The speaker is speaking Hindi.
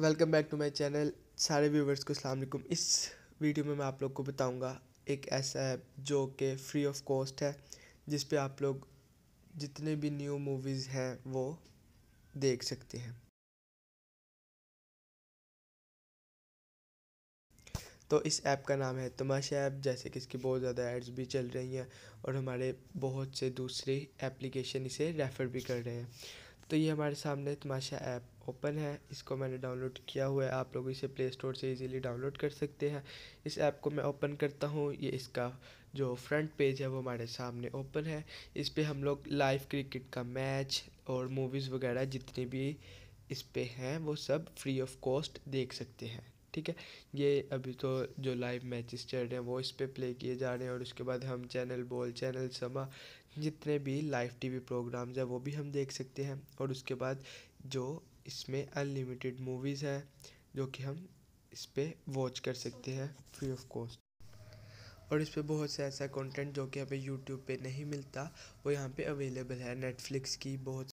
welcome back to my channel सारे व्यूवर्स को अल्लाम इस वीडियो में मैं आप लोग को बताऊंगा एक ऐसा ऐप जो कि फ्री ऑफ कॉस्ट है जिस पे आप लोग जितने भी न्यू मूवीज़ हैं वो देख सकते हैं तो इस ऐप का नाम है तमाशा ऐप जैसे कि इसकी बहुत ज़्यादा एड्स भी चल रही हैं और हमारे बहुत से दूसरे एप्लीकेशन इसे रेफ़र भी कर रहे हैं तो ये हमारे सामने तमाशा ऐप ओपन है इसको मैंने डाउनलोड किया हुआ है आप लोग इसे प्ले स्टोर से इजीली डाउनलोड कर सकते हैं इस ऐप को मैं ओपन करता हूँ ये इसका जो फ्रंट पेज है वो हमारे सामने ओपन है इस पर हम लोग लाइव क्रिकेट का मैच और मूवीज़ वगैरह जितने भी इस पर हैं वो सब फ्री ऑफ कॉस्ट देख सकते हैं ठीक है ये अभी तो जो लाइव मैचेस चल रहे हैं वो इस पर प्ले किए जा रहे हैं और उसके बाद हम चैनल बोल चैनल समा जितने भी लाइव टीवी प्रोग्राम्स हैं वो भी हम देख सकते हैं और उसके बाद जो इसमें अनलिमिटेड मूवीज़ हैं जो कि हम इस पर वॉच कर सकते हैं फ्री ऑफ कॉस्ट और इस पर बहुत से ऐसा कंटेंट जो कि हमें यूट्यूब पे नहीं मिलता वो यहाँ पे अवेलेबल है नेटफ्लिक्स की बहुत